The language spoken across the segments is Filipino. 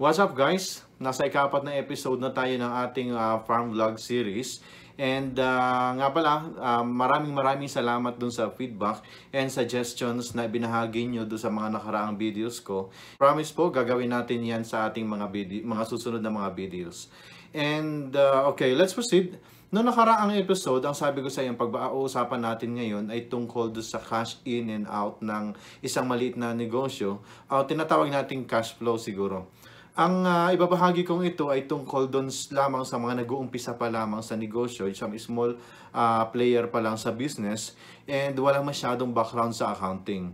What's up guys? Nasa ikapat na episode na tayo ng ating uh, farm vlog series. And uh, nga pala, uh, maraming maraming salamat dun sa feedback and suggestions na binahagi nyo dun sa mga nakaraang videos ko. Promise po, gagawin natin yan sa ating mga, video, mga susunod na mga videos. And uh, okay, let's proceed. Noong nakaraang episode, ang sabi ko sa iyo, pag-uusapan natin ngayon ay tungkol do sa cash in and out ng isang maliit na negosyo. Uh, tinatawag nating cash flow siguro. Ang uh, ibabahagi kong ito ay tungkol doon lamang sa mga nag-uumpisa pa lamang sa negosyo, isang small uh, player pa lang sa business and wala masyadong background sa accounting.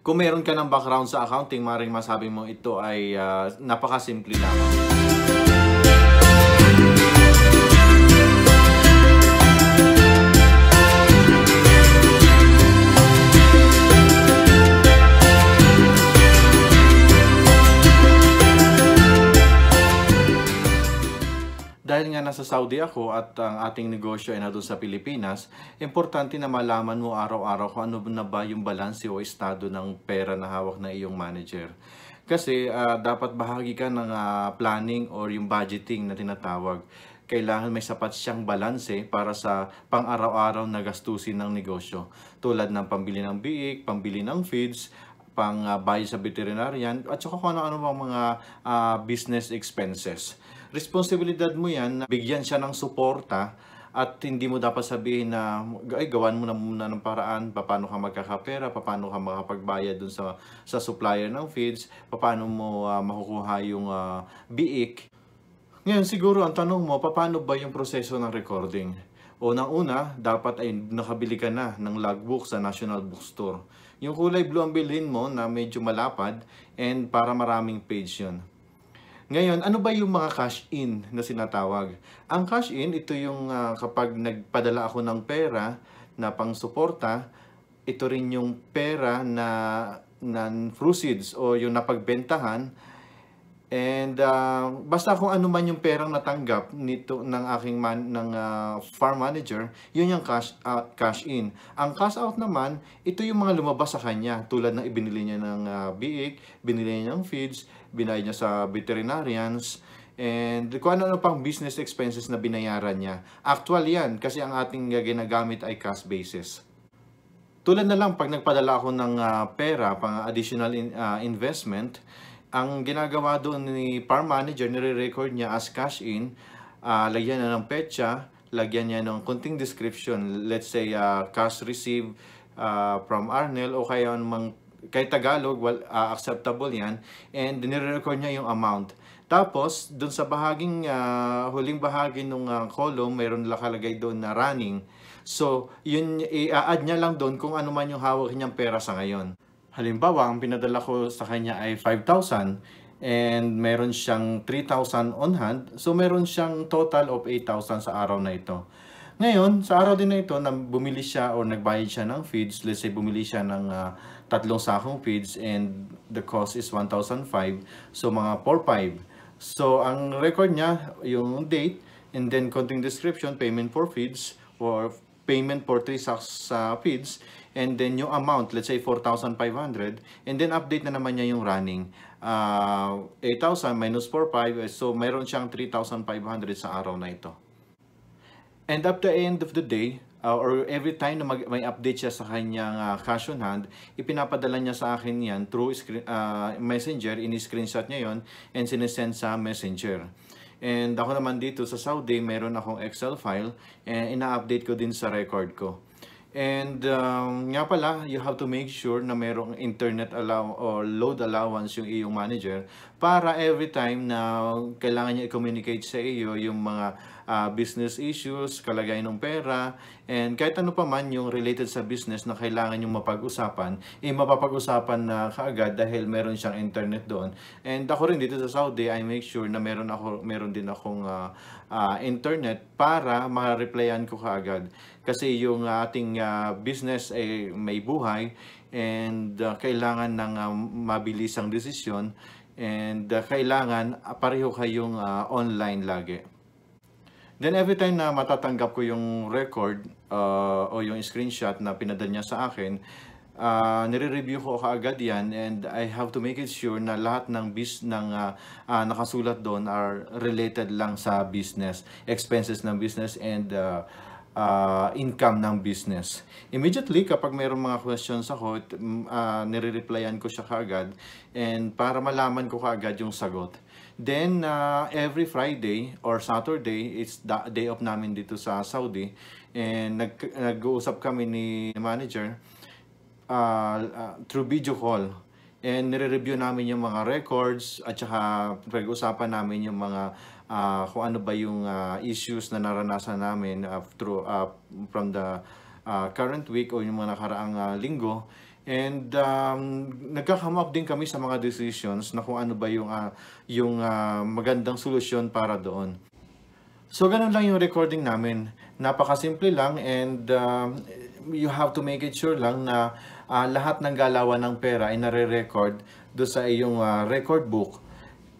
Kung meron ka ng background sa accounting, maring masabi mo ito ay uh, napakasimple lamang. nasa Saudi ako at ang ating negosyo ay nandun sa Pilipinas, importante na malaman mo araw-araw kung ano na ba yung balance o estado ng pera na hawak na iyong manager. Kasi uh, dapat bahagi ka ng uh, planning or yung budgeting na tinatawag. Kailangan may sapat siyang balanse para sa pang-araw-araw na gastusin ng negosyo. Tulad ng pambili ng biik, pambili ng feeds, pang uh, bayad sa veterinarian, at saka kung ano-ano mga uh, business expenses responsibilidad mo yan na bigyan siya ng suporta at hindi mo dapat sabihin na ay gawan mo na muna ng paraan paano ka magkakapera, paano ka makapagbayad dun sa sa supplier ng feeds, paano mo uh, makukuha yung uh, biik. Ngayon siguro ang tanong mo, paano ba yung proseso ng recording? Unang-una, dapat ay nakabili ka na ng logbook sa National Bookstore. Yung kulay blue ang bilhin mo na medyo malapad and para maraming page yun. Ngayon, ano ba yung mga cash-in na sinatawag? Ang cash-in, ito yung uh, kapag nagpadala ako ng pera na pang-suporta, ito rin yung pera na, na proceeds o yung napagbentahan And uh, basta kung ano man yung perang natanggap nito ng aking man, ng uh, farm manager, yun yung cash out, uh, cash in. Ang cash out naman, ito yung mga lumabas sa kanya tulad ng ibinili niya ng uh, biik, binili niya ng feeds, binayad niya sa veterinarians and kung ano-ano pang business expenses na binayaran niya. Actual yan kasi ang ating ginagamit ay cash basis. Tulad na lang pag nagpadala ako ng uh, pera pang additional in, uh, investment, ang ginagawa doon ni farm manager, nire-record niya as cash in, uh, lagyan na ng petsa, lagyan niya ng kunting description, let's say uh, cash received uh, ah, from Arnel o kaya mang, kay Tagalog, well, uh, acceptable yan, and nire-record niya yung amount. Tapos, doon sa bahaging, uh, huling bahagi ng uh, column, mayroon nakalagay doon na running. So, yun, i-add niya lang doon kung ano man yung hawak niyang pera sa ngayon. Halimbawa, ang pinadala ko sa kanya ay 5,000 and meron siyang 3,000 on hand. So, meron siyang total of 8,000 sa araw na ito. Ngayon, sa araw din na ito, na bumili siya o nagbayad siya ng feeds. Let's say, bumili siya ng uh, tatlong sakong feeds and the cost is 1,005. So, mga 4,500. So, ang record niya, yung date and then counting description, payment for feeds or payment for 3 sacks sa uh, feeds and then yung amount, let's say 4,500, and then update na naman niya yung running. Uh, ah, 8,000 minus 4,500, eh, so meron siyang 3,500 sa araw na ito. And at the end of the day, uh, or every time na mag, may update siya sa kanyang uh, cash on hand, ipinapadala niya sa akin yan through screen, uh, messenger, in-screenshot niya yon and sinesend sa messenger. And ako naman dito sa Saudi, meron akong Excel file and eh, ina-update ko din sa record ko. And um, nga pala, you have to make sure na merong internet allow or load allowance yung iyong manager para every time na kailangan niya i-communicate sa iyo yung mga uh, business issues, kalagay ng pera, and kahit ano pa man yung related sa business na kailangan yung mapag-usapan, eh mapapag-usapan na kaagad dahil meron siyang internet doon. And ako rin dito sa Saudi, I make sure na meron ako meron din akong uh, uh, internet para ma-replyan ko kaagad. Kasi yung uh, ating uh, business ay eh, may buhay and uh, kailangan ng uh, mabilisang desisyon And uh, kailangan uh, pareho kayong uh, online lagi. Then every time na matatanggap ko yung record uh, o yung screenshot na pinadal niya sa akin, uh, nire-review ko kaagad yan and I have to make it sure na lahat ng bis ng uh, uh, nakasulat doon are related lang sa business, expenses ng business and uh, uh, income ng business. Immediately, kapag mayroong mga questions ako, uh, nire-replyan ko siya kaagad and para malaman ko kaagad yung sagot. Then, uh, every Friday or Saturday, it's the day of namin dito sa Saudi and nag nag-uusap kami ni manager uh, uh, through video call. And nire-review namin yung mga records at saka pag-usapan namin yung mga uh, kung ano ba yung uh, issues na naranasan namin uh, through, uh, from the uh, current week o yung mga nakaraang uh, linggo. And um, nagkakamap din kami sa mga decisions na kung ano ba yung, uh, yung uh, magandang solusyon para doon. So ganun lang yung recording namin. Napakasimple lang and um, you have to make it sure lang na uh, lahat ng galawan ng pera ay nare-record do sa iyong uh, record book.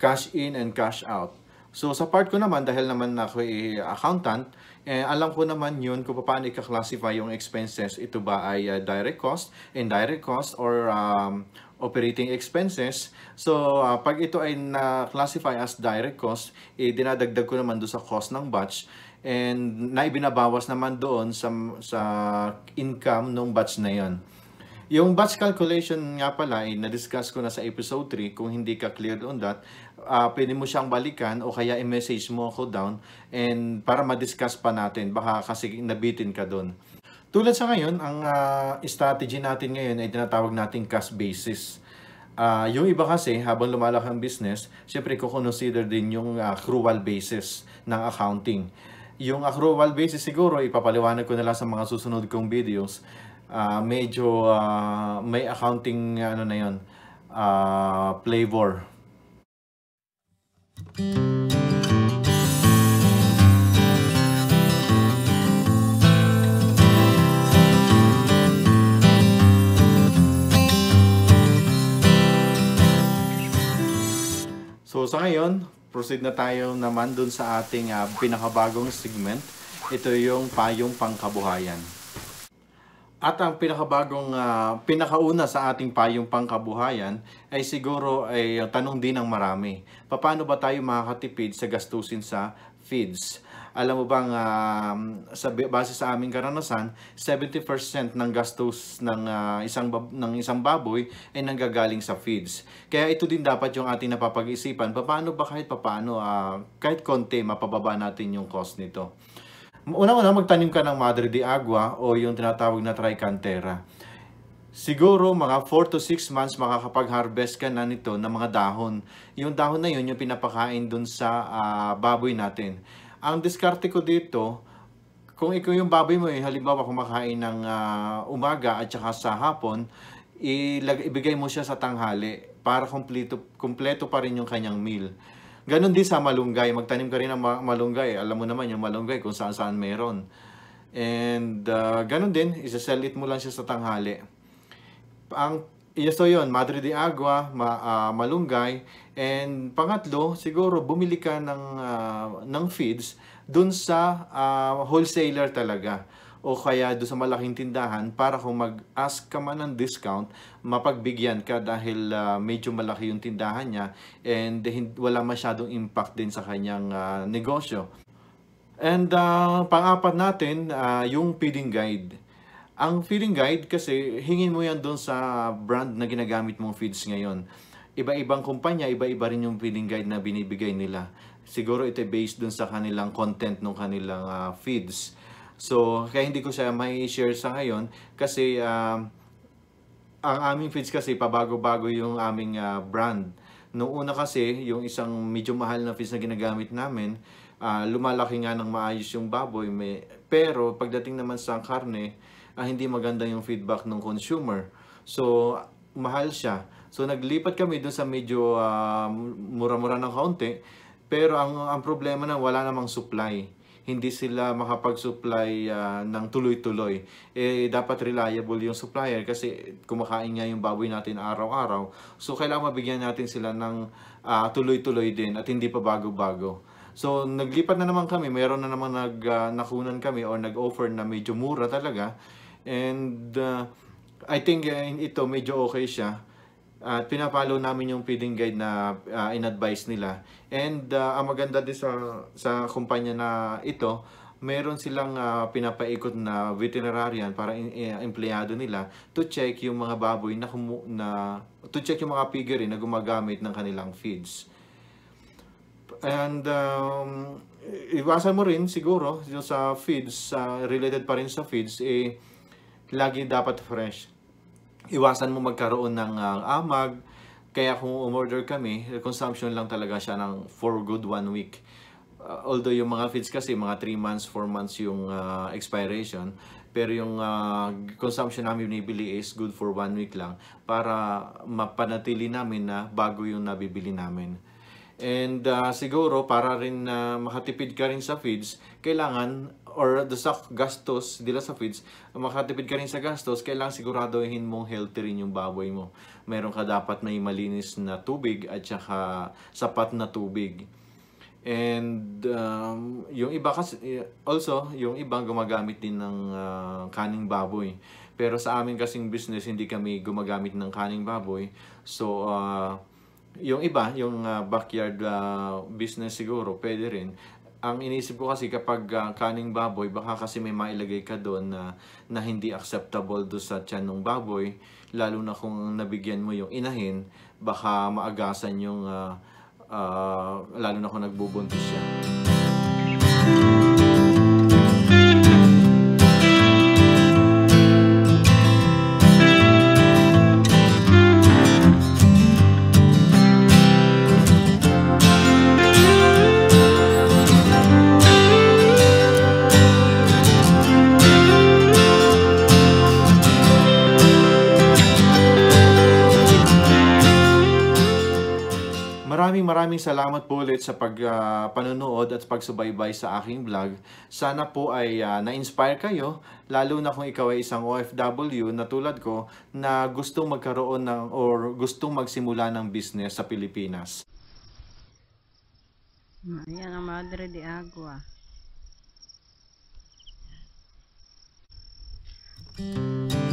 Cash in and cash out. So sa part ko naman, dahil naman ako ay accountant, eh, alam ko naman yun kung paano i-classify yung expenses. Ito ba ay uh, direct cost, indirect cost, or um, operating expenses. So, uh, pag ito ay na-classify as direct cost, eh, dinadagdag ko naman doon sa cost ng batch and naibinabawas naman doon sa, sa income ng batch na yun. Yung batch calculation nga pala, eh, na-discuss ko na sa episode 3. Kung hindi ka clear on that, uh, pwede mo siyang balikan o kaya i-message mo ako down and para ma-discuss pa natin. Baka kasi nabitin ka doon. Tulad sa ngayon, ang uh, strategy natin ngayon ay tinatawag nating cash basis. Uh, yung iba kasi, habang lumalaki ang business, syempre consider din yung uh, accrual basis ng accounting. Yung accrual basis siguro, ipapaliwanag ko na lang sa mga susunod kong videos, uh, medyo uh, may accounting ano na yun, uh, flavor So sa ngayon, proceed na tayo naman dun sa ating uh, pinakabagong segment. Ito yung payong pangkabuhayan. At ang pinakabagong, uh, pinakauna sa ating payong pangkabuhayan ay siguro ay ah, tanong din ng marami. Paano ba tayo makakatipid sa gastusin sa feeds? Alam mo bang uh, sa base sa aming karanasan, 70% ng gastos ng uh, isang ng isang baboy ay nanggagaling sa feeds. Kaya ito din dapat yung ating napapag-isipan, paano ba kahit papaano uh, kahit konti mapababa natin yung cost nito. Una-una, magtanim ka ng Madre de Agua o yung tinatawag na Tricantera. Siguro mga 4 to 6 months makakapag-harvest ka na nito ng mga dahon. Yung dahon na yun yung pinapakain dun sa uh, baboy natin. Ang diskarte ko dito, kung ikaw yung baboy mo, eh, halimbawa kumakain ng uh, umaga at saka sa hapon, ibigay mo siya sa tanghali para kompleto, kompleto pa rin yung kanyang meal. Ganon din sa malunggay. Magtanim ka rin ng malunggay. Alam mo naman yung malunggay kung saan saan meron. And uh, ganon din, isasell it mo lang siya sa tanghali. Ang so yon Madre de Agua, ma, uh, malunggay. And pangatlo, siguro bumili ka ng, uh, ng feeds dun sa uh, wholesaler talaga o kaya do sa malaking tindahan para kung mag-ask ka man ng discount, mapagbigyan ka dahil uh, medyo malaki yung tindahan niya and wala masyadong impact din sa kanyang uh, negosyo. And uh, pang-apat natin, uh, yung feeding guide. Ang feeding guide kasi hingin mo yan doon sa brand na ginagamit mong feeds ngayon. Iba-ibang kumpanya, iba-iba rin yung feeding guide na binibigay nila. Siguro ito based doon sa kanilang content ng kanilang uh, feeds. So, kaya hindi ko siya mai share sa ngayon kasi um, ang aming feeds kasi pabago-bago yung aming uh, brand. Noong una kasi, yung isang medyo mahal na feeds na ginagamit namin, uh, lumalaki nga ng maayos yung baboy. May, pero pagdating naman sa karne, uh, hindi maganda yung feedback ng consumer. So, mahal siya. So, naglipat kami doon sa medyo uh, mura-mura ng kaunti. Pero ang, ang problema na wala namang supply hindi sila makapag-supply uh, ng tuloy-tuloy. Eh, dapat reliable yung supplier kasi kumakain nga yung baboy natin araw-araw. So, kailangan mabigyan natin sila ng ah, tuloy-tuloy uh, din at hindi pa bago-bago. So, naglipat na naman kami. Mayroon na naman nag, uh, nakunan kami or nag-offer na medyo mura talaga. And uh, I think uh, ito medyo okay siya at uh, pinapalo namin yung feeding guide na uh, in-advise nila. And uh, ang maganda din sa, sa kumpanya na ito, meron silang uh, pinapaikot na veterinarian para in, eh, empleyado nila to check yung mga baboy na, na to check yung mga piggery eh, na gumagamit ng kanilang feeds. And um, iwasan mo rin siguro sa feeds, uh, related pa rin sa feeds, eh, lagi dapat fresh iwasan mo magkaroon ng uh, amag. Kaya kung umorder kami, consumption lang talaga siya ng for good one week. Uh, although yung mga feeds kasi mga 3 months, 4 months yung uh, expiration. Pero yung uh, consumption namin binibili is good for one week lang para mapanatili namin na bago yung nabibili namin. And uh, siguro para rin uh, makatipid ka rin sa feeds, kailangan or do sa gastos dila sa feeds, makatipid ka rin sa gastos, kailangan siguraduhin mong healthy rin yung baboy mo. Meron ka dapat may malinis na tubig at saka sapat na tubig. And um, yung iba kasi also yung ibang gumagamit din ng uh, kaning baboy. Pero sa amin kasing business hindi kami gumagamit ng kaning baboy. So uh, yung iba, yung uh, backyard uh, business siguro pwede rin ang iniisip ko kasi kapag uh, kaning baboy, baka kasi may mailagay ka doon na, na hindi acceptable do sa tiyan ng baboy. Lalo na kung nabigyan mo yung inahin, baka maagasan yung, uh, uh, lalo na kung nagbubuntis siya. salamat po ulit sa pag, uh, at pagsubaybay sa aking vlog. Sana po ay uh, na-inspire kayo, lalo na kung ikaw ay isang OFW na tulad ko na gustong magkaroon ng or gustong magsimula ng business sa Pilipinas. Ayan ang Madre de Agua. Thank you.